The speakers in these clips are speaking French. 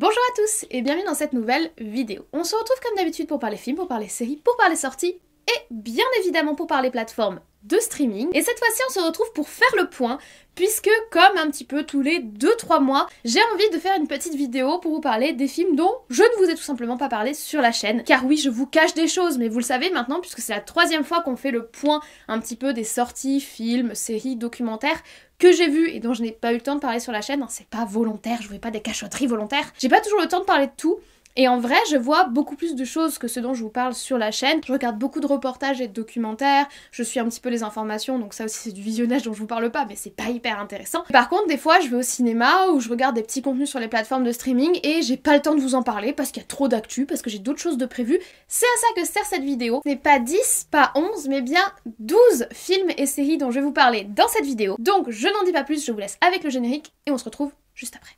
Bonjour à tous et bienvenue dans cette nouvelle vidéo. On se retrouve comme d'habitude pour parler films, pour parler séries, pour parler sorties et bien évidemment pour parler plateforme de streaming. Et cette fois-ci, on se retrouve pour faire le point, puisque comme un petit peu tous les 2-3 mois, j'ai envie de faire une petite vidéo pour vous parler des films dont je ne vous ai tout simplement pas parlé sur la chaîne. Car oui, je vous cache des choses, mais vous le savez maintenant, puisque c'est la troisième fois qu'on fait le point un petit peu des sorties, films, séries, documentaires que j'ai vu et dont je n'ai pas eu le temps de parler sur la chaîne. C'est pas volontaire, je ne fais pas des cachotteries volontaires. J'ai pas toujours le temps de parler de tout. Et en vrai, je vois beaucoup plus de choses que ce dont je vous parle sur la chaîne. Je regarde beaucoup de reportages et de documentaires, je suis un petit peu les informations, donc ça aussi c'est du visionnage dont je vous parle pas, mais c'est pas hyper intéressant. Par contre, des fois, je vais au cinéma ou je regarde des petits contenus sur les plateformes de streaming et j'ai pas le temps de vous en parler parce qu'il y a trop d'actu, parce que j'ai d'autres choses de prévues. C'est à ça que sert cette vidéo. Ce n'est pas 10, pas 11, mais bien 12 films et séries dont je vais vous parler dans cette vidéo. Donc, je n'en dis pas plus, je vous laisse avec le générique et on se retrouve juste après.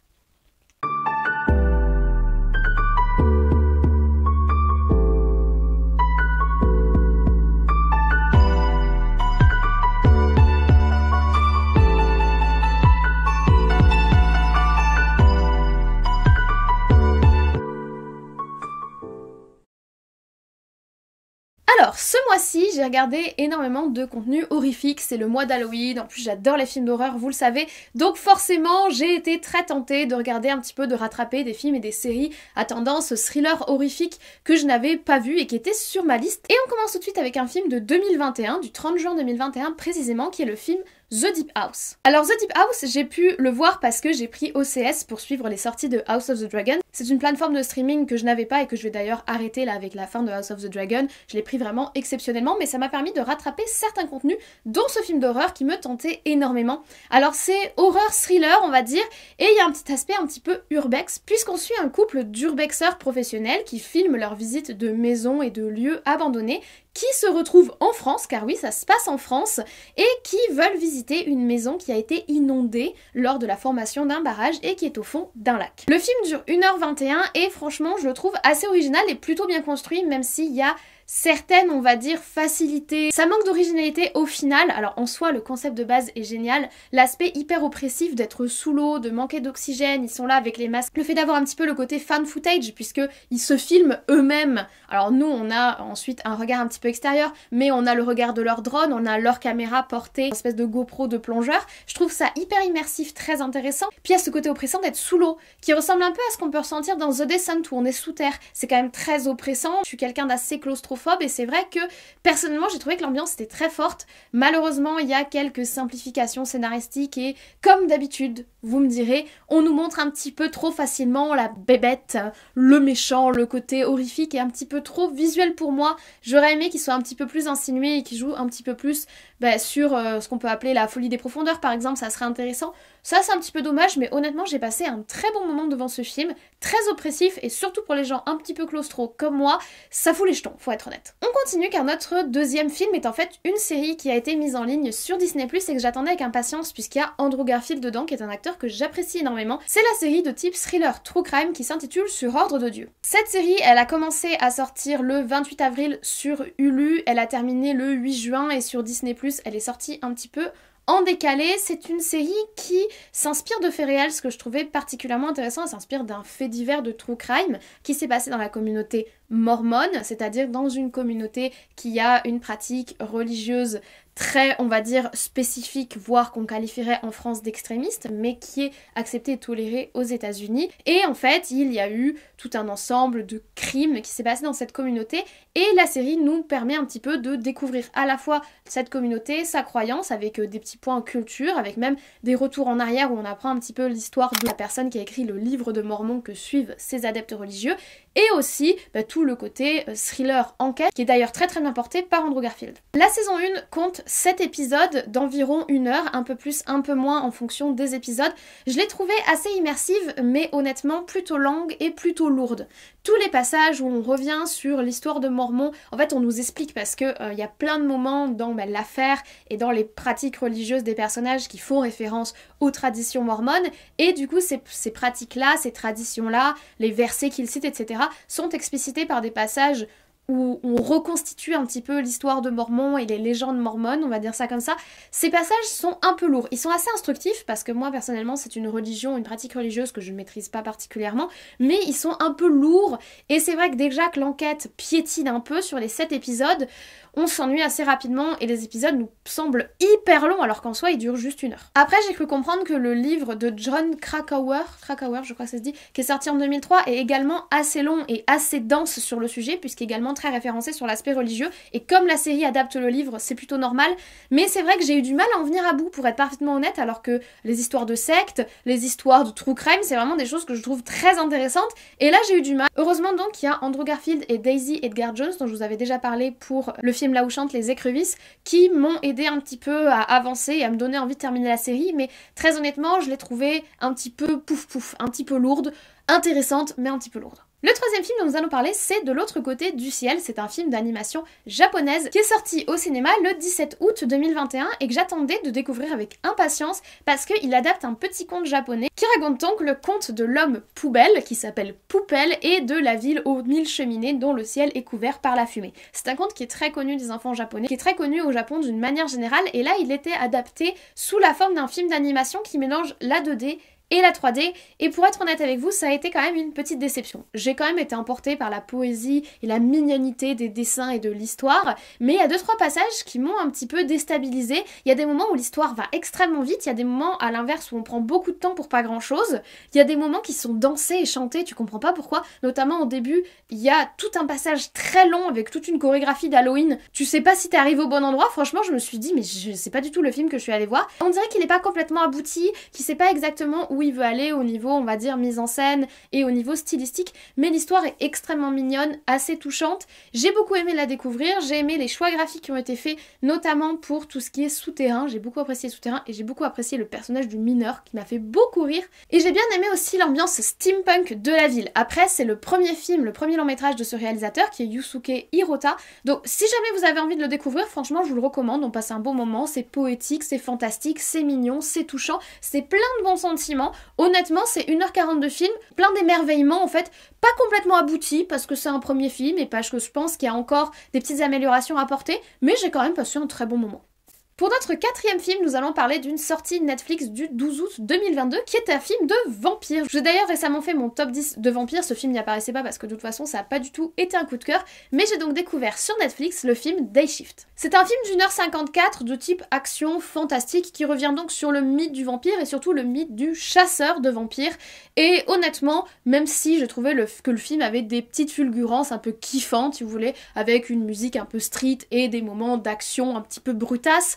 mois j'ai regardé énormément de contenu horrifique. C'est le mois d'Halloween. En plus, j'adore les films d'horreur, vous le savez. Donc, forcément, j'ai été très tentée de regarder un petit peu, de rattraper des films et des séries à tendance thriller horrifique que je n'avais pas vu et qui était sur ma liste. Et on commence tout de suite avec un film de 2021, du 30 juin 2021 précisément, qui est le film The Deep House. Alors The Deep House, j'ai pu le voir parce que j'ai pris OCS pour suivre les sorties de House of the Dragon. C'est une plateforme de streaming que je n'avais pas et que je vais d'ailleurs arrêter là avec la fin de House of the Dragon. Je l'ai pris vraiment exceptionnellement, mais ça m'a permis de rattraper certains contenus, dont ce film d'horreur qui me tentait énormément. Alors c'est horreur thriller, on va dire, et il y a un petit aspect un petit peu urbex, puisqu'on suit un couple d'urbexeurs professionnels qui filment leurs visites de maisons et de lieux abandonnés qui se retrouvent en France, car oui, ça se passe en France, et qui veulent visiter une maison qui a été inondée lors de la formation d'un barrage et qui est au fond d'un lac. Le film dure 1h21 et franchement, je le trouve assez original et plutôt bien construit, même s'il y a certaines, on va dire, facilitées. Ça manque d'originalité au final. Alors en soi, le concept de base est génial. L'aspect hyper oppressif d'être sous l'eau, de manquer d'oxygène, ils sont là avec les masques. Le fait d'avoir un petit peu le côté fan footage, puisque ils se filment eux-mêmes. Alors nous, on a ensuite un regard un petit peu extérieur, mais on a le regard de leur drone, on a leur caméra portée, une espèce de GoPro de plongeur. Je trouve ça hyper immersif, très intéressant. Puis il y a ce côté oppressant d'être sous l'eau, qui ressemble un peu à ce qu'on peut ressentir dans The Descent, où on est sous terre. C'est quand même très oppressant. Je suis quelqu'un d'assez claustrophobe et c'est vrai que personnellement j'ai trouvé que l'ambiance était très forte. Malheureusement il y a quelques simplifications scénaristiques et comme d'habitude vous me direz on nous montre un petit peu trop facilement la bébête, le méchant, le côté horrifique et un petit peu trop visuel pour moi. J'aurais aimé qu'il soit un petit peu plus insinué et qu'il joue un petit peu plus bah, sur euh, ce qu'on peut appeler la folie des profondeurs par exemple, ça serait intéressant. Ça c'est un petit peu dommage mais honnêtement j'ai passé un très bon moment devant ce film, très oppressif et surtout pour les gens un petit peu claustro comme moi, ça fout les jetons, faut être honnête. On continue car notre deuxième film est en fait une série qui a été mise en ligne sur Disney Plus et que j'attendais avec impatience puisqu'il y a Andrew Garfield dedans qui est un acteur que j'apprécie énormément. C'est la série de type thriller true crime qui s'intitule Sur ordre de Dieu. Cette série, elle a commencé à sortir le 28 avril sur Hulu, elle a terminé le 8 juin et sur Disney Plus, elle est sortie un petit peu en décalé, c'est une série qui s'inspire de faits réels, ce que je trouvais particulièrement intéressant, elle s'inspire d'un fait divers de true crime qui s'est passé dans la communauté mormone, c'est-à-dire dans une communauté qui a une pratique religieuse très, on va dire, spécifique, voire qu'on qualifierait en France d'extrémiste, mais qui est acceptée et tolérée aux États-Unis. Et en fait, il y a eu tout un ensemble de crimes qui s'est passé dans cette communauté, et la série nous permet un petit peu de découvrir à la fois cette communauté, sa croyance, avec euh, des petits points culture, avec même des retours en arrière où on apprend un petit peu l'histoire de la personne qui a écrit le livre de Mormon que suivent ses adeptes religieux, et aussi bah, tout le côté euh, thriller enquête qui est d'ailleurs très très bien porté par Andrew Garfield. La saison 1 compte 7 épisodes d'environ une heure, un peu plus, un peu moins en fonction des épisodes. Je l'ai trouvée assez immersive mais honnêtement plutôt longue et plutôt lourde. Tous les passages où on revient sur l'histoire de Mormon, en fait on nous explique parce qu'il euh, y a plein de moments dans bah, l'affaire et dans les pratiques religieuses des personnages qui font référence aux traditions mormones et du coup ces pratiques-là, ces traditions-là, les versets qu'ils citent, etc sont explicités par des passages où on reconstitue un petit peu l'histoire de Mormon et les légendes mormones, on va dire ça comme ça, ces passages sont un peu lourds. Ils sont assez instructifs parce que moi personnellement c'est une religion, une pratique religieuse que je ne maîtrise pas particulièrement, mais ils sont un peu lourds et c'est vrai que déjà que l'enquête piétine un peu sur les 7 épisodes, on s'ennuie assez rapidement et les épisodes nous semblent hyper longs alors qu'en soi ils durent juste une heure. Après j'ai cru comprendre que le livre de John Krakauer, Krakauer je crois que ça se dit, qui est sorti en 2003 est également assez long et assez dense sur le sujet puisqu'également très référencé sur l'aspect religieux. Et comme la série adapte le livre, c'est plutôt normal. Mais c'est vrai que j'ai eu du mal à en venir à bout, pour être parfaitement honnête, alors que les histoires de sectes, les histoires de true crime, c'est vraiment des choses que je trouve très intéressantes. Et là, j'ai eu du mal. Heureusement donc qu'il y a Andrew Garfield et Daisy Edgar Jones, dont je vous avais déjà parlé pour le film Là où chantent les écrevisses, qui m'ont aidé un petit peu à avancer et à me donner envie de terminer la série. Mais très honnêtement, je l'ai trouvé un petit peu pouf pouf, un petit peu lourde, intéressante, mais un petit peu lourde. Le troisième film dont nous allons parler, c'est De l'autre côté du ciel. C'est un film d'animation japonaise qui est sorti au cinéma le 17 août 2021 et que j'attendais de découvrir avec impatience parce qu'il adapte un petit conte japonais qui raconte donc le conte de l'homme poubelle qui s'appelle Poupelle et de la ville aux mille cheminées dont le ciel est couvert par la fumée. C'est un conte qui est très connu des enfants japonais, qui est très connu au Japon d'une manière générale et là il était adapté sous la forme d'un film d'animation qui mélange la 2D et la 3D. Et pour être honnête avec vous, ça a été quand même une petite déception. J'ai quand même été emportée par la poésie et la mignonité des dessins et de l'histoire, mais il y a deux trois passages qui m'ont un petit peu déstabilisée. Il y a des moments où l'histoire va extrêmement vite, il y a des moments à l'inverse où on prend beaucoup de temps pour pas grand chose. Il y a des moments qui sont dansés et chantés, tu comprends pas pourquoi. Notamment au début, il y a tout un passage très long avec toute une chorégraphie d'Halloween. Tu sais pas si arrives au bon endroit. Franchement, je me suis dit mais je sais pas du tout le film que je suis allée voir. On dirait qu'il n'est pas complètement abouti, qu'il sait pas exactement où il veut aller au niveau, on va dire, mise en scène et au niveau stylistique. Mais l'histoire est extrêmement mignonne, assez touchante. J'ai beaucoup aimé la découvrir, j'ai aimé les choix graphiques qui ont été faits, notamment pour tout ce qui est souterrain. J'ai beaucoup apprécié souterrain et j'ai beaucoup apprécié le personnage du mineur qui m'a fait beaucoup rire. Et j'ai bien aimé aussi l'ambiance steampunk de la ville. Après, c'est le premier film, le premier long métrage de ce réalisateur qui est Yusuke Hirota. Donc si jamais vous avez envie de le découvrir, franchement, je vous le recommande. On passe un bon moment, c'est poétique, c'est fantastique, c'est mignon, c'est touchant, c'est plein de bons sentiments honnêtement, c'est 1h40 de film, plein d'émerveillements en fait, pas complètement abouti parce que c'est un premier film et parce que je pense qu'il y a encore des petites améliorations à apporter, mais j'ai quand même passé un très bon moment. Pour notre quatrième film, nous allons parler d'une sortie Netflix du 12 août 2022 qui est un film de vampires. J'ai d'ailleurs récemment fait mon top 10 de vampires, ce film n'y apparaissait pas parce que de toute façon ça n'a pas du tout été un coup de cœur, mais j'ai donc découvert sur Netflix le film Day Shift. C'est un film d'une heure 54 de type action fantastique qui revient donc sur le mythe du vampire et surtout le mythe du chasseur de vampires. Et honnêtement, même si je trouvais que le film avait des petites fulgurances un peu kiffantes, si vous voulez, avec une musique un peu street et des moments d'action un petit peu brutasse.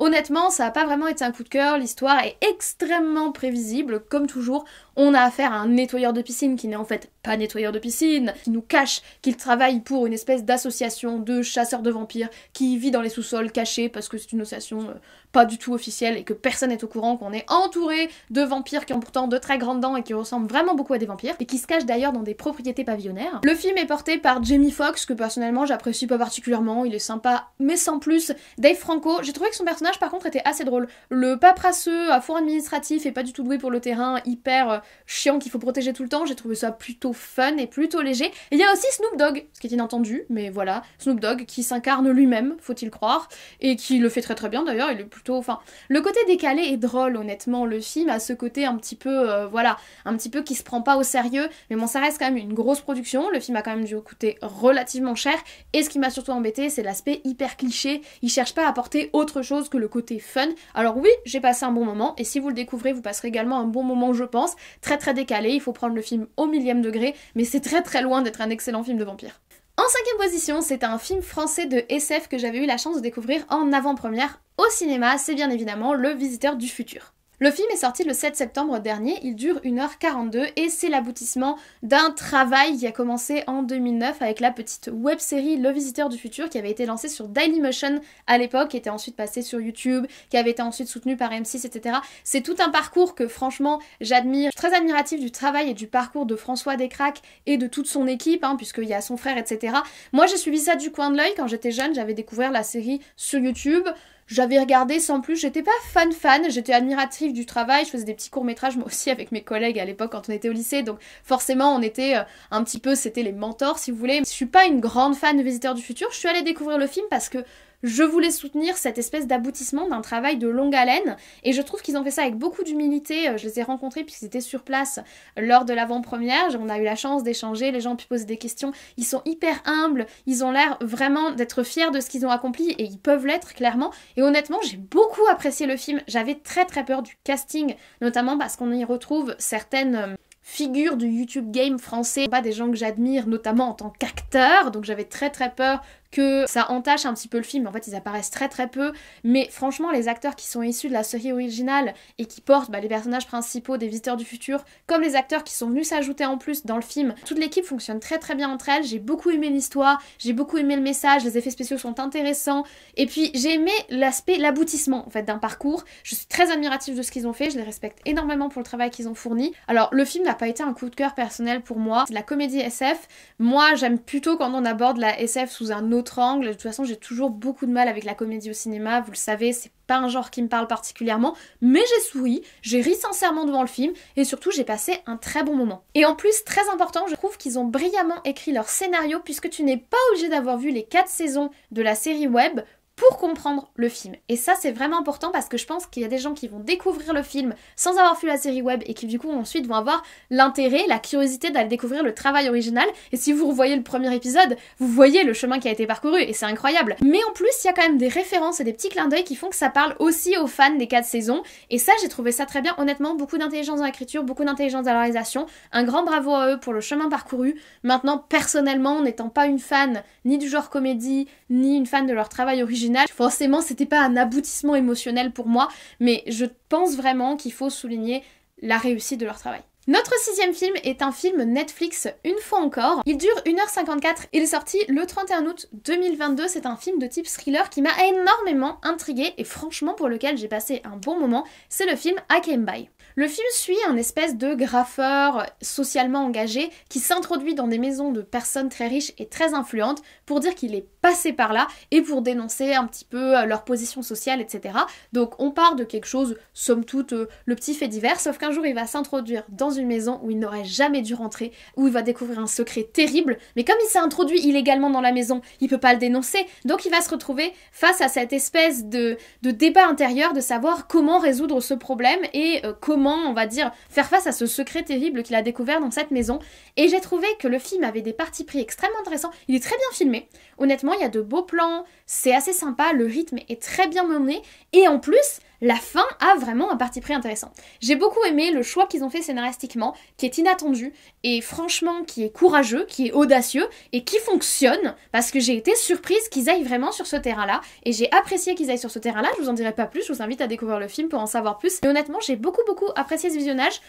Honnêtement, ça n'a pas vraiment été un coup de cœur, l'histoire est extrêmement prévisible, comme toujours, on a affaire à un nettoyeur de piscine qui n'est en fait pas nettoyeur de piscine, qui nous cache qu'il travaille pour une espèce d'association de chasseurs de vampires qui vit dans les sous-sols cachés parce que c'est une association euh, pas du tout officielle et que personne n'est au courant qu'on est entouré de vampires qui ont pourtant de très grandes dents et qui ressemblent vraiment beaucoup à des vampires et qui se cachent d'ailleurs dans des propriétés pavillonnaires. Le film est porté par Jamie Foxx que personnellement j'apprécie pas particulièrement, il est sympa mais sans plus. Dave Franco, j'ai trouvé que son personnage par contre, était assez drôle. Le paperasseux à fond administratif et pas du tout doué pour le terrain, hyper euh, chiant qu'il faut protéger tout le temps, j'ai trouvé ça plutôt fun et plutôt léger. Et il y a aussi Snoop Dogg, ce qui est inentendu, mais voilà, Snoop Dogg qui s'incarne lui-même, faut-il croire, et qui le fait très très bien d'ailleurs, il est plutôt... Enfin, le côté décalé est drôle, honnêtement, le film a ce côté un petit peu, euh, voilà, un petit peu qui se prend pas au sérieux, mais bon, ça reste quand même une grosse production, le film a quand même dû coûter relativement cher, et ce qui m'a surtout embêté, c'est l'aspect hyper cliché, il cherche pas à apporter autre chose que le côté fun. Alors oui, j'ai passé un bon moment, et si vous le découvrez, vous passerez également un bon moment, je pense. Très très décalé, il faut prendre le film au millième degré, mais c'est très très loin d'être un excellent film de vampire. En cinquième position, c'est un film français de SF que j'avais eu la chance de découvrir en avant-première au cinéma, c'est bien évidemment Le Visiteur du Futur. Le film est sorti le 7 septembre dernier, il dure 1h42 et c'est l'aboutissement d'un travail qui a commencé en 2009 avec la petite web série Le Visiteur du Futur qui avait été lancée sur Dailymotion à l'époque, qui était ensuite passée sur YouTube, qui avait été ensuite soutenue par M6, etc. C'est tout un parcours que franchement j'admire. Je suis très admiratif du travail et du parcours de François Descraques et de toute son équipe, hein, puisqu'il y a son frère, etc. Moi j'ai suivi ça du coin de l'œil quand j'étais jeune, j'avais découvert la série sur YouTube. J'avais regardé sans plus, j'étais pas fan fan, j'étais admirative du travail, je faisais des petits courts-métrages moi aussi avec mes collègues à l'époque quand on était au lycée, donc forcément on était euh, un petit peu, c'était les mentors si vous voulez. Je suis pas une grande fan de Visiteurs du Futur, je suis allée découvrir le film parce que je voulais soutenir cette espèce d'aboutissement d'un travail de longue haleine et je trouve qu'ils ont fait ça avec beaucoup d'humilité. Euh, je les ai rencontrés puisqu'ils étaient sur place euh, lors de l'avant-première. On a eu la chance d'échanger, les gens ont pu poser des questions. Ils sont hyper humbles, ils ont l'air vraiment d'être fiers de ce qu'ils ont accompli et ils peuvent l'être clairement. Et honnêtement, j'ai beaucoup apprécié le film. J'avais très très peur du casting, notamment parce qu'on y retrouve certaines euh, figures du YouTube game français, pas des gens que j'admire, notamment en tant qu'acteur, donc j'avais très très peur que ça entache un petit peu le film. En fait, ils apparaissent très très peu, mais franchement, les acteurs qui sont issus de la série originale et qui portent bah, les personnages principaux des Visiteurs du Futur, comme les acteurs qui sont venus s'ajouter en plus dans le film, toute l'équipe fonctionne très très bien entre elles. J'ai beaucoup aimé l'histoire, j'ai beaucoup aimé le message, les effets spéciaux sont intéressants, et puis j'ai aimé l'aspect, l'aboutissement en fait d'un parcours. Je suis très admirative de ce qu'ils ont fait, je les respecte énormément pour le travail qu'ils ont fourni. Alors, le film n'a pas été un coup de cœur personnel pour moi, c'est de la comédie SF. Moi, j'aime plutôt quand on aborde la SF sous un autre angle. De toute façon, j'ai toujours beaucoup de mal avec la comédie au cinéma, vous le savez, c'est pas un genre qui me parle particulièrement, mais j'ai souri, j'ai ri sincèrement devant le film et surtout j'ai passé un très bon moment. Et en plus, très important, je trouve qu'ils ont brillamment écrit leur scénario puisque tu n'es pas obligé d'avoir vu les quatre saisons de la série web pour comprendre le film. Et ça, c'est vraiment important parce que je pense qu'il y a des gens qui vont découvrir le film sans avoir vu la série web et qui du coup ensuite vont avoir l'intérêt, la curiosité d'aller découvrir le travail original. Et si vous revoyez le premier épisode, vous voyez le chemin qui a été parcouru et c'est incroyable. Mais en plus, il y a quand même des références et des petits clins d'œil qui font que ça parle aussi aux fans des quatre saisons. Et ça, j'ai trouvé ça très bien. Honnêtement, beaucoup d'intelligence dans l'écriture, beaucoup d'intelligence dans la réalisation. Un grand bravo à eux pour le chemin parcouru. Maintenant, personnellement, n'étant pas une fan ni du genre comédie, ni une fan de leur travail original, Forcément, c'était pas un aboutissement émotionnel pour moi, mais je pense vraiment qu'il faut souligner la réussite de leur travail. Notre sixième film est un film Netflix une fois encore. Il dure 1h54 il est sorti le 31 août 2022. C'est un film de type thriller qui m'a énormément intrigué et franchement pour lequel j'ai passé un bon moment. C'est le film I Came By. Le film suit un espèce de graffeur socialement engagé qui s'introduit dans des maisons de personnes très riches et très influentes pour dire qu'il est passé par là et pour dénoncer un petit peu euh, leur position sociale, etc. Donc on part de quelque chose, somme toute, euh, le petit fait divers, sauf qu'un jour il va s'introduire dans une maison où il n'aurait jamais dû rentrer, où il va découvrir un secret terrible, mais comme il s'est introduit illégalement dans la maison, il peut pas le dénoncer, donc il va se retrouver face à cette espèce de, de débat intérieur de savoir comment résoudre ce problème et euh, comment on va dire, faire face à ce secret terrible qu'il a découvert dans cette maison. Et j'ai trouvé que le film avait des parties pris extrêmement intéressants. Il est très bien filmé. Honnêtement, il y a de beaux plans, c'est assez sympa, le rythme est très bien mené. Et en plus, la fin a vraiment un parti pris intéressant. J'ai beaucoup aimé le choix qu'ils ont fait scénaristiquement, qui est inattendu et franchement qui est courageux, qui est audacieux et qui fonctionne parce que j'ai été surprise qu'ils aillent vraiment sur ce terrain-là et j'ai apprécié qu'ils aillent sur ce terrain-là. Je vous en dirai pas plus, je vous invite à découvrir le film pour en savoir plus. Et honnêtement, j'ai beaucoup beaucoup apprécié ce visionnage.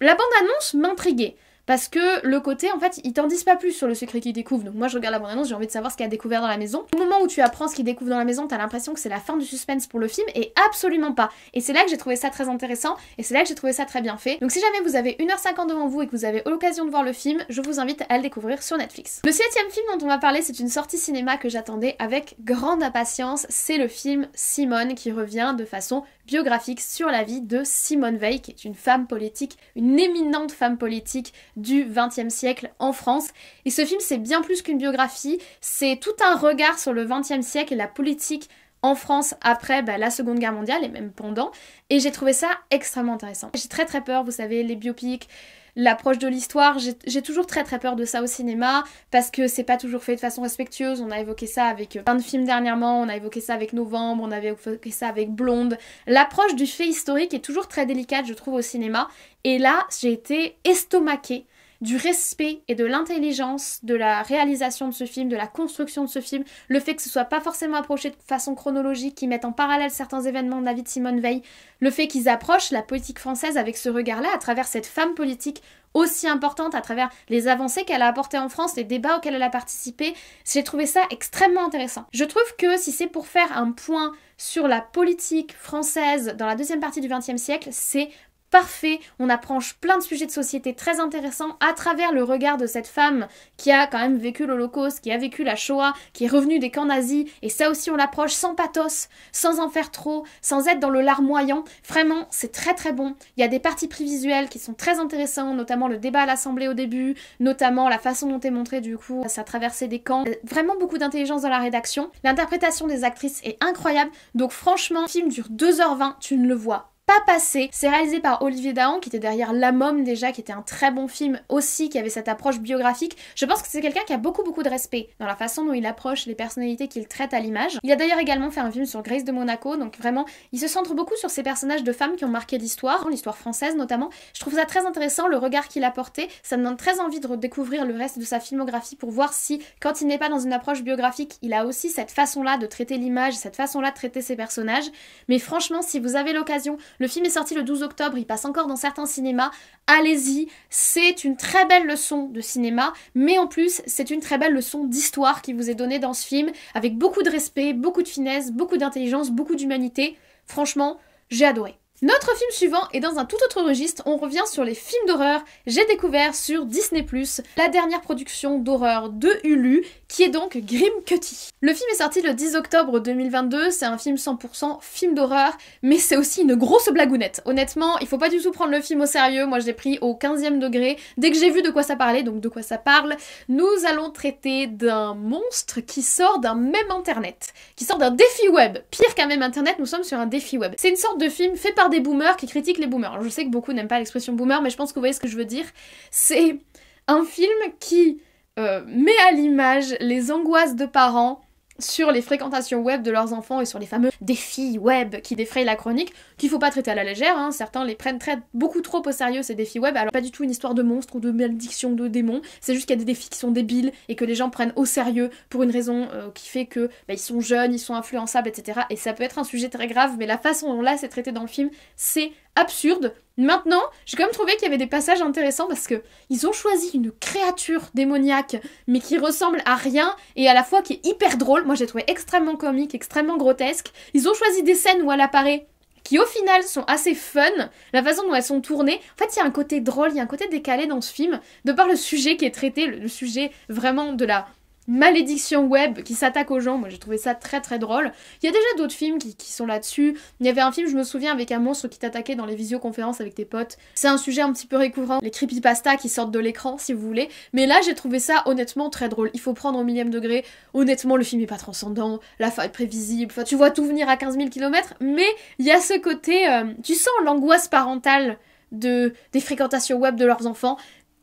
La bande-annonce m'intriguait. Parce que le côté, en fait, ils t'en disent pas plus sur le secret qu'ils découvrent. Donc moi, je regarde la bande-annonce, j'ai envie de savoir ce qu'il a découvert dans la maison. Au moment où tu apprends ce qu'il découvre dans la maison, t'as l'impression que c'est la fin du suspense pour le film, et absolument pas. Et c'est là que j'ai trouvé ça très intéressant, et c'est là que j'ai trouvé ça très bien fait. Donc si jamais vous avez 1h50 devant vous et que vous avez l'occasion de voir le film, je vous invite à le découvrir sur Netflix. Le septième film dont on va parler, c'est une sortie cinéma que j'attendais avec grande impatience. C'est le film Simone qui revient de façon biographique sur la vie de Simone Veil, qui est une femme politique, une éminente femme politique du XXe siècle en France. Et ce film, c'est bien plus qu'une biographie, c'est tout un regard sur le XXe siècle et la politique en France après bah, la Seconde Guerre mondiale et même pendant. Et j'ai trouvé ça extrêmement intéressant. J'ai très très peur, vous savez, les biopics, l'approche de l'histoire. J'ai toujours très très peur de ça au cinéma parce que c'est pas toujours fait de façon respectueuse. On a évoqué ça avec euh, plein de films dernièrement, on a évoqué ça avec Novembre, on avait évoqué ça avec Blonde. L'approche du fait historique est toujours très délicate, je trouve, au cinéma. Et là, j'ai été estomaquée du respect et de l'intelligence de la réalisation de ce film, de la construction de ce film, le fait que ce soit pas forcément approché de façon chronologique, qu'ils mettent en parallèle certains événements de la vie de Simone Veil, le fait qu'ils approchent la politique française avec ce regard-là, à travers cette femme politique aussi importante, à travers les avancées qu'elle a apportées en France, les débats auxquels elle a participé, j'ai trouvé ça extrêmement intéressant. Je trouve que si c'est pour faire un point sur la politique française dans la deuxième partie du XXe siècle, c'est parfait. On approche plein de sujets de société très intéressants à travers le regard de cette femme qui a quand même vécu l'Holocauste, qui a vécu la Shoah, qui est revenue des camps nazis. Et ça aussi, on l'approche sans pathos, sans en faire trop, sans être dans le larmoyant. Vraiment, c'est très très bon. Il y a des parties prévisuelles qui sont très intéressantes, notamment le débat à l'Assemblée au début, notamment la façon dont est montré du coup sa traversée des camps. Vraiment beaucoup d'intelligence dans la rédaction. L'interprétation des actrices est incroyable. Donc franchement, le film dure 2h20, tu ne le vois pas passé. C'est réalisé par Olivier Dahan qui était derrière La Mom déjà, qui était un très bon film aussi, qui avait cette approche biographique. Je pense que c'est quelqu'un qui a beaucoup beaucoup de respect dans la façon dont il approche les personnalités qu'il traite à l'image. Il a d'ailleurs également fait un film sur Grace de Monaco, donc vraiment il se centre beaucoup sur ces personnages de femmes qui ont marqué l'histoire, l'histoire française notamment. Je trouve ça très intéressant le regard qu'il a porté. Ça me donne très envie de redécouvrir le reste de sa filmographie pour voir si, quand il n'est pas dans une approche biographique, il a aussi cette façon-là de traiter l'image, cette façon-là de traiter ses personnages. Mais franchement, si vous avez l'occasion le film est sorti le 12 octobre, il passe encore dans certains cinémas. Allez-y, c'est une très belle leçon de cinéma, mais en plus, c'est une très belle leçon d'histoire qui vous est donnée dans ce film, avec beaucoup de respect, beaucoup de finesse, beaucoup d'intelligence, beaucoup d'humanité. Franchement, j'ai adoré. Notre film suivant est dans un tout autre registre, on revient sur les films d'horreur. J'ai découvert sur Disney ⁇ la dernière production d'horreur de Hulu, qui est donc Grim Cutty. Le film est sorti le 10 octobre 2022, c'est un film 100% film d'horreur, mais c'est aussi une grosse blagounette. Honnêtement, il faut pas du tout prendre le film au sérieux, moi je l'ai pris au 15e degré, dès que j'ai vu de quoi ça parlait, donc de quoi ça parle, nous allons traiter d'un monstre qui sort d'un même internet, qui sort d'un défi web. Pire qu'un même internet, nous sommes sur un défi web. C'est une sorte de film fait par des boomers qui critiquent les boomers. je sais que beaucoup n'aiment pas l'expression boomer, mais je pense que vous voyez ce que je veux dire. C'est un film qui euh, met à l'image les angoisses de parents sur les fréquentations web de leurs enfants et sur les fameux défis web qui défrayent la chronique, qu'il faut pas traiter à la légère, hein. certains les prennent très, beaucoup trop au sérieux ces défis web, alors pas du tout une histoire de monstres ou de malédiction de démons c'est juste qu'il y a des défis qui sont débiles et que les gens prennent au sérieux pour une raison euh, qui fait que bah, ils sont jeunes, ils sont influençables, etc. Et ça peut être un sujet très grave, mais la façon dont là c'est traité dans le film, c'est absurde. Maintenant, j'ai quand même trouvé qu'il y avait des passages intéressants parce que ils ont choisi une créature démoniaque mais qui ressemble à rien et à la fois qui est hyper drôle. Moi, j'ai trouvé extrêmement comique, extrêmement grotesque. Ils ont choisi des scènes où elle apparaît qui au final sont assez fun, la façon dont elles sont tournées. En fait, il y a un côté drôle, il y a un côté décalé dans ce film, de par le sujet qui est traité, le sujet vraiment de la malédiction web qui s'attaque aux gens. Moi j'ai trouvé ça très très drôle. Il y a déjà d'autres films qui, sont là-dessus. Il y avait un film, je me souviens, avec un monstre qui t'attaquait dans les visioconférences avec tes potes. C'est un sujet un petit peu récurrent, les creepypastas qui sortent de l'écran si vous voulez. Mais là j'ai trouvé ça honnêtement très drôle. Il faut prendre au millième degré. Honnêtement le film est pas transcendant, la fin est prévisible. Enfin tu vois tout venir à 15 000 km. Mais il y a ce côté, euh, tu sens l'angoisse parentale de, des fréquentations web de leurs enfants.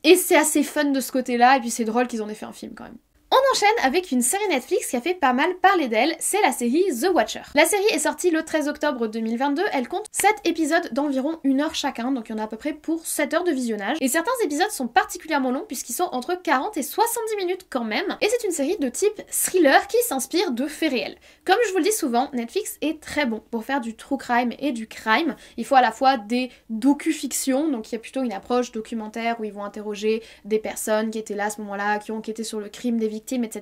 Et c'est assez fun de ce côté-là, et puis c'est drôle qu'ils en aient fait un film quand même. On enchaîne avec une série Netflix qui a fait pas mal parler d'elle, c'est la série The Watcher. La série est sortie le 13 octobre 2022, elle compte 7 épisodes d'environ 1 heure chacun, donc il y en a à peu près pour 7 heures de visionnage. Et certains épisodes sont particulièrement longs puisqu'ils sont entre 40 et 70 minutes quand même. Et c'est une série de type thriller qui s'inspire de faits réels. Comme je vous le dis souvent, Netflix est très bon pour faire du true crime et du crime. Il faut à la fois des docu-fictions, donc il y a plutôt une approche documentaire où ils vont interroger des personnes qui étaient là à ce moment-là, qui ont enquêté sur le crime des victimes etc.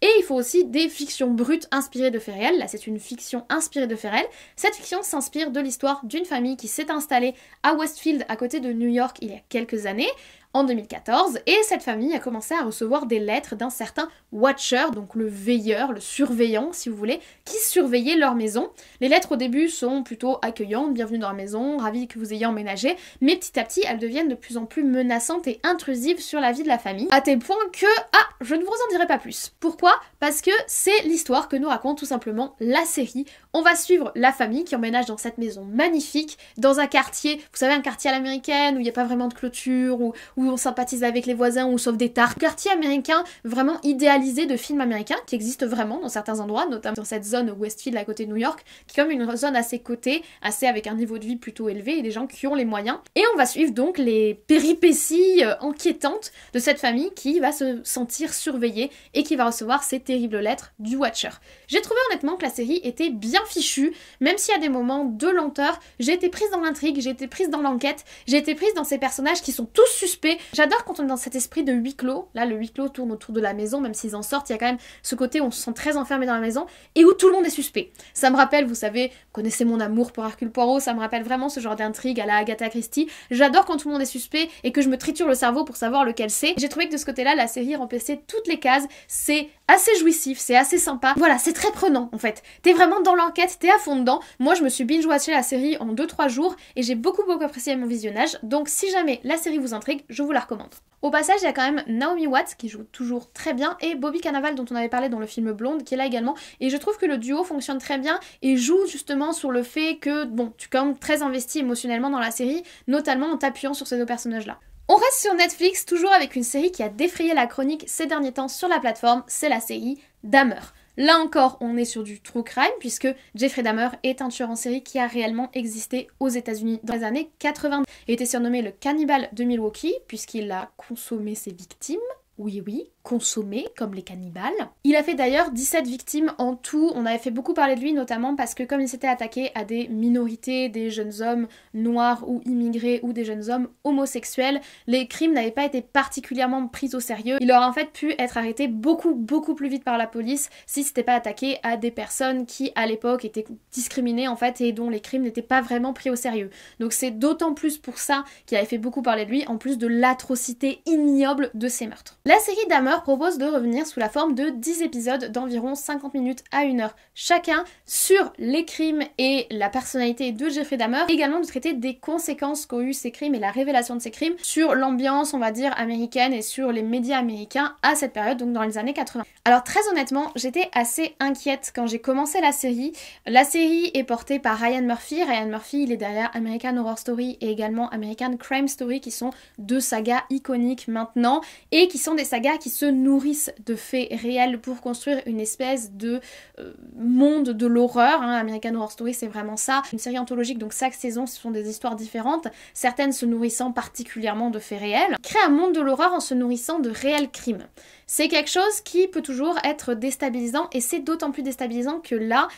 Et il faut aussi des fictions brutes inspirées de faits réels. Là, c'est une fiction inspirée de faits réels. Cette fiction s'inspire de l'histoire d'une famille qui s'est installée à Westfield, à côté de New York, il y a quelques années en 2014 et cette famille a commencé à recevoir des lettres d'un certain Watcher, donc le veilleur, le surveillant si vous voulez, qui surveillait leur maison. Les lettres au début sont plutôt accueillantes, bienvenue dans la maison, ravi que vous ayez emménagé, mais petit à petit elles deviennent de plus en plus menaçantes et intrusives sur la vie de la famille, à tel point que, ah, je ne vous en dirai pas plus. Pourquoi Parce que c'est l'histoire que nous raconte tout simplement la série. On va suivre la famille qui emménage dans cette maison magnifique, dans un quartier, vous savez, un quartier à l'américaine où il n'y a pas vraiment de clôture, où on sympathise avec les voisins, ou on sauve des tartes. Quartier américain vraiment idéalisé de films américains qui existent vraiment dans certains endroits, notamment dans cette zone Westfield à côté de New York, qui est comme une zone assez cotée, assez avec un niveau de vie plutôt élevé et des gens qui ont les moyens. Et on va suivre donc les péripéties euh, inquiétantes de cette famille qui va se sentir surveillée et qui va recevoir ces terribles lettres du Watcher. J'ai trouvé honnêtement que la série était bien fichue, même s'il à des moments de lenteur, j'ai été prise dans l'intrigue, j'ai été prise dans l'enquête, j'ai été prise dans ces personnages qui sont tous suspects J'adore quand on est dans cet esprit de huis clos. Là, le huis clos tourne autour de la maison, même s'ils en sortent, il y a quand même ce côté où on se sent très enfermé dans la maison et où tout le monde est suspect. Ça me rappelle, vous savez, connaissez mon amour pour Hercule Poirot, ça me rappelle vraiment ce genre d'intrigue à la Agatha Christie. J'adore quand tout le monde est suspect et que je me triture le cerveau pour savoir lequel c'est. J'ai trouvé que de ce côté-là, la série remplaçait toutes les cases. C'est assez jouissif, c'est assez sympa. Voilà, c'est très prenant en fait. T'es vraiment dans l'enquête, t'es à fond dedans. Moi, je me suis binge-watché la série en 2-3 jours et j'ai beaucoup beaucoup apprécié mon visionnage. Donc, si jamais la série vous intrigue, je vous la recommande. Au passage, il y a quand même Naomi Watts qui joue toujours très bien et Bobby Cannavale dont on avait parlé dans le film Blonde qui est là également et je trouve que le duo fonctionne très bien et joue justement sur le fait que bon, tu es quand même très investi émotionnellement dans la série, notamment en t'appuyant sur ces deux personnages là. On reste sur Netflix, toujours avec une série qui a défrayé la chronique ces derniers temps sur la plateforme, c'est la série Dahmer. Là encore, on est sur du true crime puisque Jeffrey Dahmer est un tueur en série qui a réellement existé aux États-Unis dans les années 80. Il était surnommé le cannibale de Milwaukee puisqu'il a consommé ses victimes oui oui, consommé comme les cannibales. Il a fait d'ailleurs 17 victimes en tout, on avait fait beaucoup parler de lui notamment parce que comme il s'était attaqué à des minorités, des jeunes hommes noirs ou immigrés ou des jeunes hommes homosexuels, les crimes n'avaient pas été particulièrement pris au sérieux. Il aurait en fait pu être arrêté beaucoup beaucoup plus vite par la police si c'était pas attaqué à des personnes qui à l'époque étaient discriminées en fait et dont les crimes n'étaient pas vraiment pris au sérieux. Donc c'est d'autant plus pour ça qu'il avait fait beaucoup parler de lui en plus de l'atrocité ignoble de ses meurtres. La série Dahmer propose de revenir sous la forme de 10 épisodes d'environ 50 minutes à 1 heure chacun sur les crimes et la personnalité de Jeffrey Dahmer, également de traiter des conséquences qu'ont eu ces crimes et la révélation de ces crimes sur l'ambiance, on va dire, américaine et sur les médias américains à cette période, donc dans les années 80. Alors très honnêtement, j'étais assez inquiète quand j'ai commencé la série. La série est portée par Ryan Murphy. Ryan Murphy, il est derrière American Horror Story et également American Crime Story, qui sont deux sagas iconiques maintenant et qui sont des sagas qui se nourrissent de faits réels pour construire une espèce de euh, monde de l'horreur. Hein. American Horror Story, c'est vraiment ça. Une série anthologique, donc chaque saison, ce sont des histoires différentes, certaines se nourrissant particulièrement de faits réels. Crée un monde de l'horreur en se nourrissant de réels crimes. C'est quelque chose qui peut toujours être déstabilisant et c'est d'autant plus déstabilisant que là,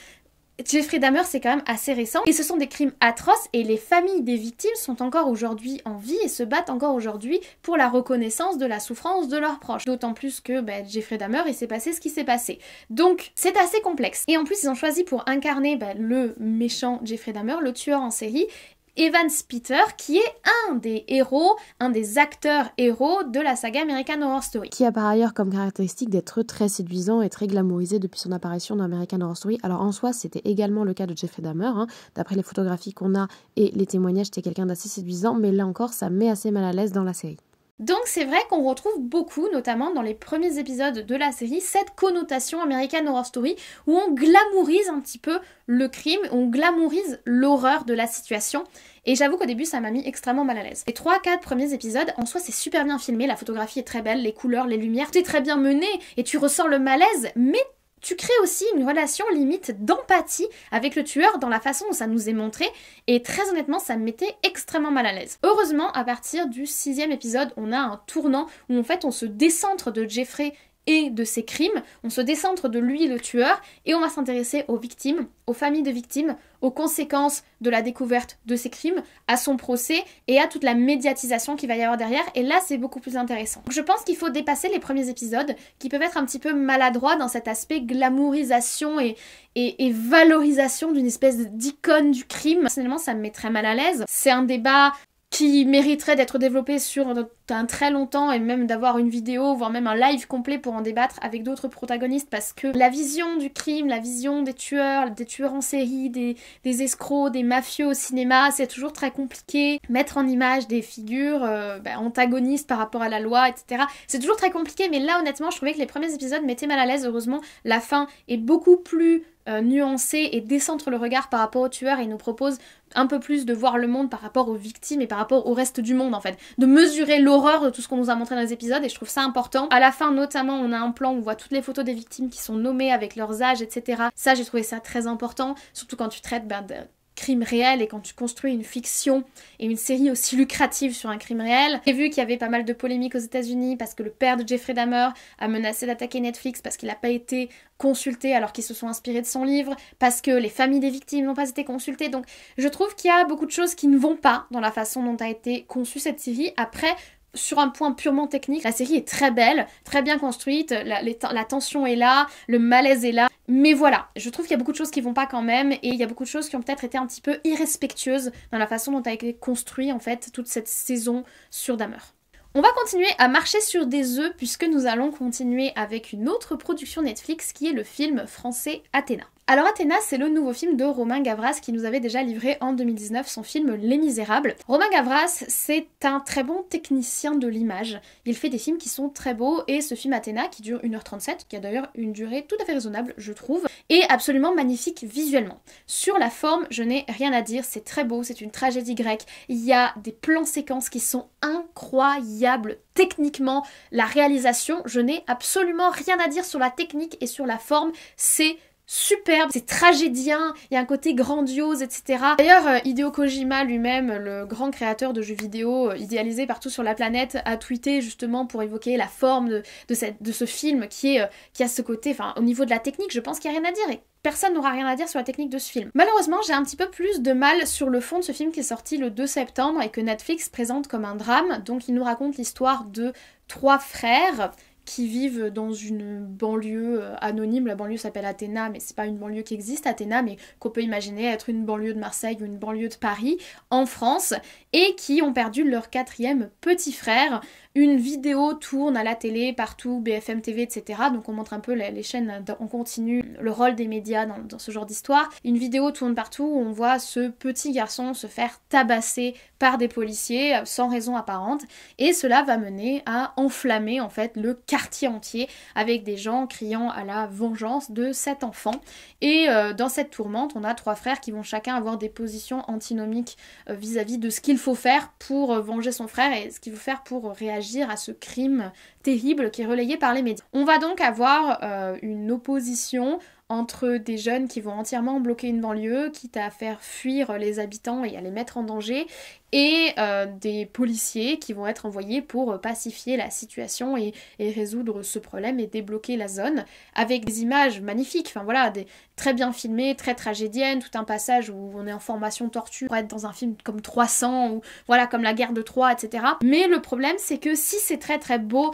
Jeffrey Dahmer, c'est quand même assez récent, et ce sont des crimes atroces, et les familles des victimes sont encore aujourd'hui en vie et se battent encore aujourd'hui pour la reconnaissance de la souffrance de leurs proches. D'autant plus que bah, Jeffrey Dahmer, il s'est passé ce qui s'est passé. Donc, c'est assez complexe. Et en plus, ils ont choisi pour incarner bah, le méchant Jeffrey Dahmer, le tueur en série, Evan Spitter, qui est un des héros, un des acteurs héros de la saga American Horror Story. Qui a par ailleurs comme caractéristique d'être très séduisant et très glamourisé depuis son apparition dans American Horror Story. Alors en soi, c'était également le cas de Jeffrey Dahmer. Hein. D'après les photographies qu'on a et les témoignages, c'était quelqu'un d'assez séduisant, mais là encore, ça met assez mal à l'aise dans la série. Donc c'est vrai qu'on retrouve beaucoup, notamment dans les premiers épisodes de la série, cette connotation américaine Horror Story où on glamourise un petit peu le crime, on glamourise l'horreur de la situation. Et j'avoue qu'au début, ça m'a mis extrêmement mal à l'aise. Les 3-4 premiers épisodes, en soi, c'est super bien filmé, la photographie est très belle, les couleurs, les lumières, tu es très bien mené, et tu ressens le malaise, mais tu crées aussi une relation limite d'empathie avec le tueur dans la façon dont ça nous est montré. Et très honnêtement, ça me mettait extrêmement mal à l'aise. Heureusement, à partir du sixième épisode, on a un tournant où en fait on se décentre de Jeffrey et de ses crimes. On se décentre de lui, le tueur, et on va s'intéresser aux victimes, aux familles de victimes, aux conséquences de la découverte de ses crimes, à son procès et à toute la médiatisation qu'il va y avoir derrière. Et là, c'est beaucoup plus intéressant. Je pense qu'il faut dépasser les premiers épisodes qui peuvent être un petit peu maladroits dans cet aspect glamourisation et, valorisation d'une espèce d'icône du crime. Personnellement, ça me met très mal à l'aise. C'est un débat qui mériterait d'être développé sur un très longtemps et même d'avoir une vidéo, voire même un live complet pour en débattre avec d'autres protagonistes parce que la vision du crime, la vision des tueurs, des tueurs en série, des, des escrocs, des mafieux au cinéma, c'est toujours très compliqué. Mettre en image des figures euh, ben, antagonistes par rapport à la loi, etc. C'est toujours très compliqué mais là honnêtement je trouvais que les premiers épisodes m'étaient mal à l'aise. Heureusement la fin est beaucoup plus euh, nuancée et décentre le regard par rapport aux tueurs et nous propose un peu plus de voir le monde par rapport aux victimes et par rapport au reste du monde en fait. De mesurer l'eau horreur de tout ce qu'on nous a montré dans les épisodes et je trouve ça important. À la fin notamment on a un plan où on voit toutes les photos des victimes qui sont nommées avec leurs âges etc. Ça j'ai trouvé ça très important, surtout quand tu traites ben, de crime réel et quand tu construis une fiction et une série aussi lucrative sur un crime réel. J'ai vu qu'il y avait pas mal de polémiques aux États-Unis parce que le père de Jeffrey Dahmer a menacé d'attaquer Netflix parce qu'il n'a pas été consulté alors qu'ils se sont inspirés de son livre, parce que les familles des victimes n'ont pas été consultées. Donc je trouve qu'il y a beaucoup de choses qui ne vont pas dans la façon dont a été conçue cette série. Après, sur un point purement technique, la série est très belle, très bien construite, la, tension est là, le malaise est là. Mais voilà, je trouve qu'il y a beaucoup de choses qui vont pas quand même, et il y a beaucoup de choses qui ont peut-être été un petit peu irrespectueuses dans la façon dont a été construite en fait toute cette saison sur Dammer. On va continuer à marcher sur des œufs puisque nous allons continuer avec une autre production Netflix qui est le film français Athéna. Alors Athéna, c'est le nouveau film de Romain Gavras qui nous avait déjà livré en 2019 son film Les Misérables. Romain Gavras, c'est un très bon technicien de l'image. Il fait des films qui sont très beaux et ce film Athéna, qui dure 1h37, qui a d'ailleurs une durée tout à fait raisonnable, je trouve, est absolument magnifique visuellement. Sur la forme, je n'ai rien à dire, c'est très beau, c'est une tragédie grecque. Il y a des plans séquences qui sont incroyables techniquement, la réalisation, je n'ai absolument rien à dire sur la technique et sur la forme, c'est superbe, c'est tragédien, il y a un côté grandiose, etc. D'ailleurs, euh, Hideo Kojima lui-même, le grand créateur de jeux vidéo euh, idéalisé partout sur la planète, a tweeté justement pour évoquer la forme de, ce film qui, est, euh, qui a ce côté, enfin au niveau de la technique, je pense qu'il n'y a rien à dire. Et Personne n'aura rien à dire sur la technique de ce film. Malheureusement, j'ai un petit peu plus de mal sur le fond de ce film qui est sorti le 2 septembre et que Netflix présente comme un drame. Donc, il nous raconte l'histoire de trois frères qui vivent dans une banlieue euh, anonyme. La banlieue s'appelle Athéna, mais c'est pas une banlieue qui existe, Athéna, mais qu'on peut imaginer être une banlieue de Marseille ou une banlieue de Paris en France, et qui ont perdu leur quatrième petit frère une vidéo tourne à la télé, partout, BFM TV, etc. Donc on montre un peu les, chaînes euh, On continue le rôle des médias dans, ce genre d'histoire. Une vidéo tourne partout où on voit ce petit garçon se faire tabasser par des policiers euh, sans raison apparente. Et cela va mener à enflammer en fait le quartier entier avec des gens criant à la vengeance de cet enfant. Et euh, dans cette tourmente, on a trois frères qui vont chacun avoir des positions antinomiques vis à -vis de ce qu'il faut faire pour venger son frère et ce qu'il faut faire pour réagir à ce crime terrible qui est relayé par les médias. On va donc avoir euh, une opposition entre des jeunes qui vont entièrement bloquer une banlieue, quitte à faire fuir les habitants et à les mettre en danger, et euh, des policiers qui vont être envoyés pour pacifier la situation et, résoudre ce problème et débloquer la zone, avec des images magnifiques, enfin voilà, des, très bien filmées, très tragédiennes, tout un passage où on est en formation torture, pour être dans un film comme 300, ou voilà, comme la guerre de Troie, etc. Mais le problème c'est que si c'est très très beau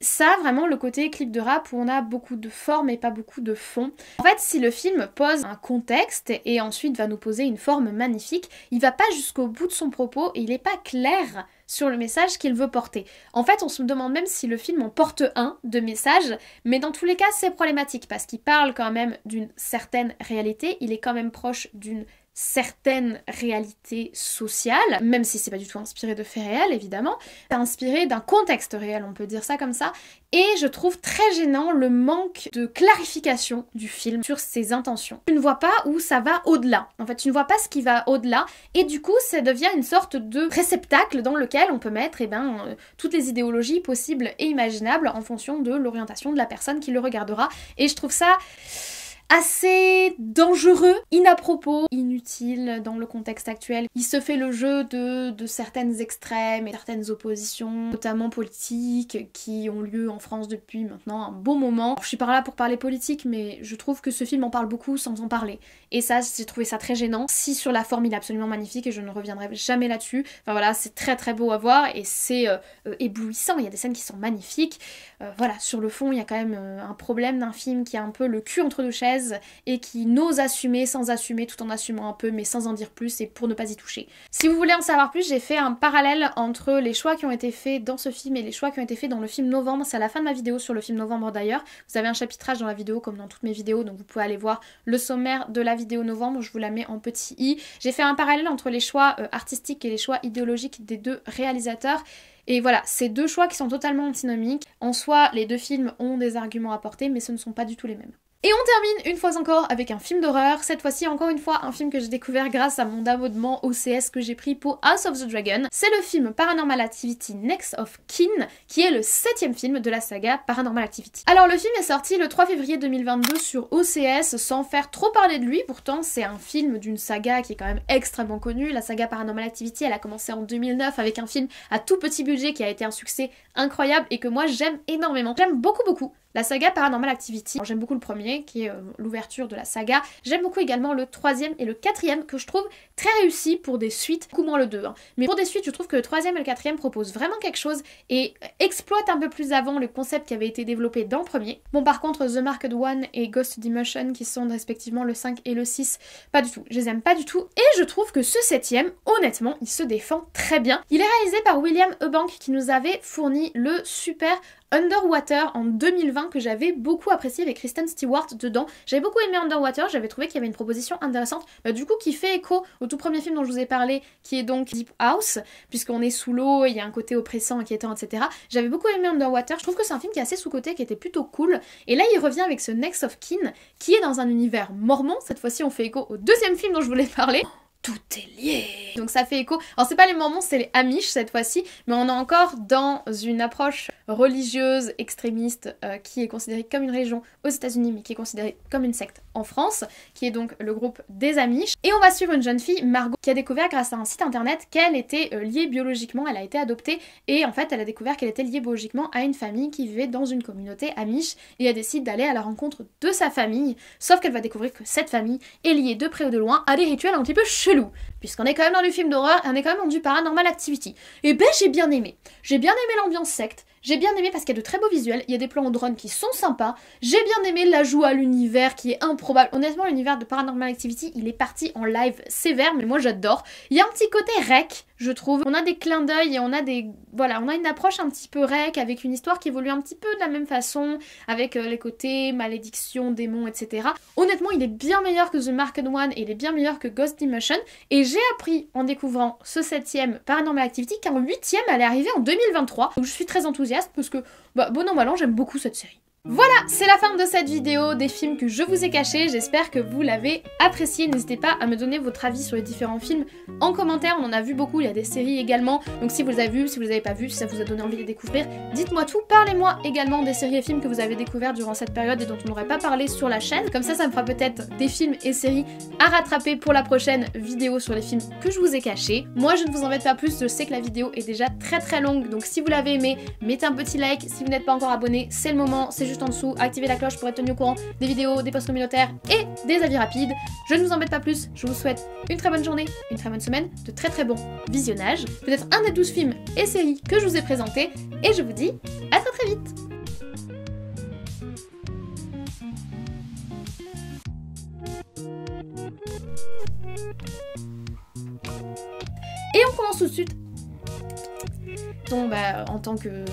ça, vraiment, le côté clip de rap où on a beaucoup de forme et pas beaucoup de fond. En fait, si le film pose un contexte et ensuite va nous poser une forme magnifique, il va pas jusqu'au bout de son propos et il est pas clair sur le message qu'il veut porter. En fait, on se demande même si le film en porte un de message, mais dans tous les cas, c'est problématique parce qu'il parle quand même d'une certaine réalité, il est quand même proche d'une certaines réalités sociales, même si c'est pas du tout inspiré de faits réels évidemment, c'est inspiré d'un contexte réel, on peut dire ça comme ça, et je trouve très gênant le manque de clarification du film sur ses intentions. Tu ne vois pas où ça va au-delà, en fait tu ne vois pas ce qui va au-delà, et du coup ça devient une sorte de réceptacle dans lequel on peut mettre et eh ben, euh, toutes les idéologies possibles et imaginables en fonction de l'orientation de la personne qui le regardera, et je trouve ça assez dangereux, inapropos, inutile dans le contexte actuel. Il se fait le jeu de, de certaines extrêmes et certaines oppositions, notamment politiques, qui ont lieu en France depuis maintenant un bon moment. je suis pas là pour parler politique, mais je trouve que ce film en parle beaucoup sans en parler. Et ça, j'ai trouvé ça très gênant. Si sur la forme, il est absolument magnifique et je ne reviendrai jamais là-dessus. Enfin voilà, c'est très très beau à voir et c'est euh, euh, éblouissant. Il y a des scènes qui sont magnifiques. Euh, voilà, sur le fond, il y a quand même un problème d'un film qui a un peu le cul entre deux chaises et qui n'ose assumer sans assumer tout en assumant un peu mais sans en dire plus et pour ne pas y toucher. Si vous voulez en savoir plus, j'ai fait un parallèle entre les choix qui ont été faits dans ce film et les choix qui ont été faits dans le film Novembre. C'est à la fin de ma vidéo sur le film Novembre d'ailleurs. Vous avez un chapitrage dans la vidéo comme dans toutes mes vidéos donc vous pouvez aller voir le sommaire de la vidéo vidéo novembre, je vous la mets en petit i. J'ai fait un parallèle entre les choix euh, artistiques et les choix idéologiques des deux réalisateurs. Et voilà, ces deux choix qui sont totalement antinomiques. En soi, les deux films ont des arguments à porter, mais ce ne sont pas du tout les mêmes. Et on termine une fois encore avec un film d'horreur, cette fois-ci encore une fois un film que j'ai découvert grâce à mon abonnement OCS que j'ai pris pour House of the Dragon. C'est le film Paranormal Activity Next of Kin, qui est le septième film de la saga Paranormal Activity. Alors le film est sorti le 3 février 2022 sur OCS, sans faire trop parler de lui, pourtant c'est un film d'une saga qui est quand même extrêmement connue. La saga Paranormal Activity, elle a commencé en 2009 avec un film à tout petit budget qui a été un succès incroyable et que moi j'aime énormément. J'aime beaucoup beaucoup la saga Paranormal Activity, j'aime beaucoup le premier qui est euh, l'ouverture de la saga. J'aime beaucoup également le troisième et le quatrième que je trouve très réussi pour des suites, beaucoup moins le 2. Hein. Mais pour des suites, je trouve que le troisième et le quatrième proposent vraiment quelque chose et euh, exploitent un peu plus avant le concept qui avait été développé dans le premier. Bon par contre, The Marked One et Ghost Dimension qui sont respectivement le 5 et le 6, pas du tout. Je les aime pas du tout et je trouve que ce septième, honnêtement, il se défend très bien. Il est réalisé par William Eubank qui nous avait fourni le super Underwater en 2020 que j'avais beaucoup apprécié avec Kristen Stewart dedans. J'avais beaucoup aimé Underwater, j'avais trouvé qu'il y avait une proposition intéressante, bah, du coup qui fait écho au tout premier film dont je vous ai parlé, qui est donc Deep House, puisqu'on est sous l'eau, il y a un côté oppressant, inquiétant, etc. J'avais beaucoup aimé Underwater, je trouve que c'est un film qui est assez sous-côté, qui était plutôt cool. Et là il revient avec ce Next of Kin, qui est dans un univers mormon, cette fois-ci on fait écho au deuxième film dont je voulais parler tout est lié. Donc ça fait écho. Alors c'est pas les Mormons, c'est les Amish cette fois-ci, mais on est encore dans une approche religieuse extrémiste euh, qui est considérée comme une religion aux États-Unis, mais qui est considérée comme une secte en France, qui est donc le groupe des Amish. Et on va suivre une jeune fille, Margot, qui a découvert grâce à un site internet qu'elle était euh, liée biologiquement, elle a été adoptée, et en fait elle a découvert qu'elle était liée biologiquement à une famille qui vivait dans une communauté Amish, et elle décide d'aller à la rencontre de sa famille, sauf qu'elle va découvrir que cette famille est liée de près ou de loin à des rituels un petit peu chelous puisqu'on est quand même dans du film d'horreur on est quand même dans du paranormal activity. Et eh ben j'ai bien aimé. J'ai bien aimé l'ambiance secte, j'ai bien aimé parce qu'il y a de très beaux visuels, il y a des plans en drone qui sont sympas, j'ai bien aimé la l'ajout à l'univers qui est improbable. Honnêtement, l'univers de Paranormal Activity, il est parti en live sévère, mais moi j'adore. Il y a un petit côté rec, je trouve. On a des clins d'œil et on a des. Voilà, on a une approche un petit peu rec avec une histoire qui évolue un petit peu de la même façon, avec euh, les côtés malédiction, démon, etc. Honnêtement, il est bien meilleur que The Marked One et il est bien meilleur que Ghost Dimension. Et j'ai appris en découvrant ce septième Paranormal Activity qu'un huitième allait arriver en 2023. Donc je suis très enthousiaste parce que, bah, bon an, mal j'aime beaucoup cette série. Voilà, c'est la fin de cette vidéo des films que je vous ai cachés, j'espère que vous l'avez apprécié, n'hésitez pas à me donner votre avis sur les différents films en commentaire, on en a vu beaucoup, il y a des séries également, donc si vous les avez vus, si vous les avez pas vu, si ça vous a donné envie de découvrir, dites-moi tout, parlez-moi également des séries et films que vous avez découverts durant cette période et dont on n'aurait pas parlé sur la chaîne, comme ça ça me fera peut-être des films et séries à rattraper pour la prochaine vidéo sur les films que je vous ai cachés. Moi je ne vous embête pas plus, je sais que la vidéo est déjà très très longue, donc si vous l'avez aimé, mettez un petit like, si vous n'êtes pas encore abonné, c'est le moment, c'est en dessous, activez la cloche pour être tenu au courant des vidéos, des posts communautaires et des avis rapides. Je ne vous embête pas plus, je vous souhaite une très bonne journée, une très bonne semaine, de très très bons visionnages, peut-être un des 12 films et séries que je vous ai présentés, et je vous dis à très très vite Et on commence tout de suite en tant que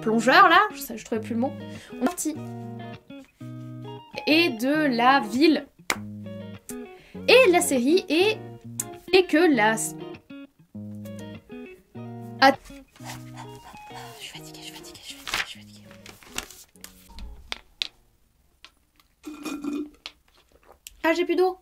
plongeur là, je, trouvais plus le mot, on est parti. Et de la ville. Et la série, et, et que la... Ah. je suis fatiguée, je suis fatiguée, je suis fatiguée, je suis fatiguée. Ah, j'ai plus d'eau